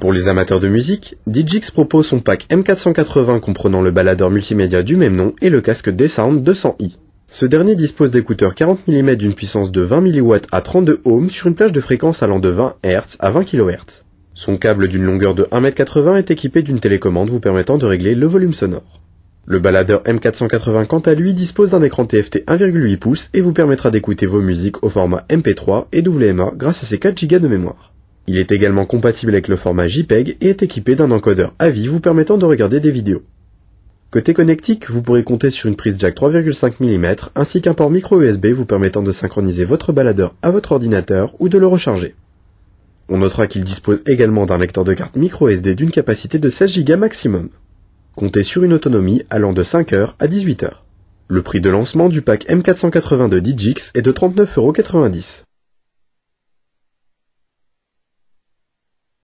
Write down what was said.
Pour les amateurs de musique, Digix propose son pack M480 comprenant le baladeur multimédia du même nom et le casque d 200i. Ce dernier dispose d'écouteurs 40 mm d'une puissance de 20 mW à 32 ohms sur une plage de fréquence allant de 20 Hz à 20 kHz. Son câble d'une longueur de 1m80 est équipé d'une télécommande vous permettant de régler le volume sonore. Le baladeur M480 quant à lui dispose d'un écran TFT 1,8 pouces et vous permettra d'écouter vos musiques au format MP3 et WMA grâce à ses 4 Go de mémoire. Il est également compatible avec le format JPEG et est équipé d'un encodeur à vous permettant de regarder des vidéos. Côté connectique, vous pourrez compter sur une prise jack 3,5 mm ainsi qu'un port micro USB vous permettant de synchroniser votre baladeur à votre ordinateur ou de le recharger. On notera qu'il dispose également d'un lecteur de carte micro SD d'une capacité de 16 Go maximum. Comptez sur une autonomie allant de 5 heures à 18 heures. Le prix de lancement du pack m 482 de Digix est de €.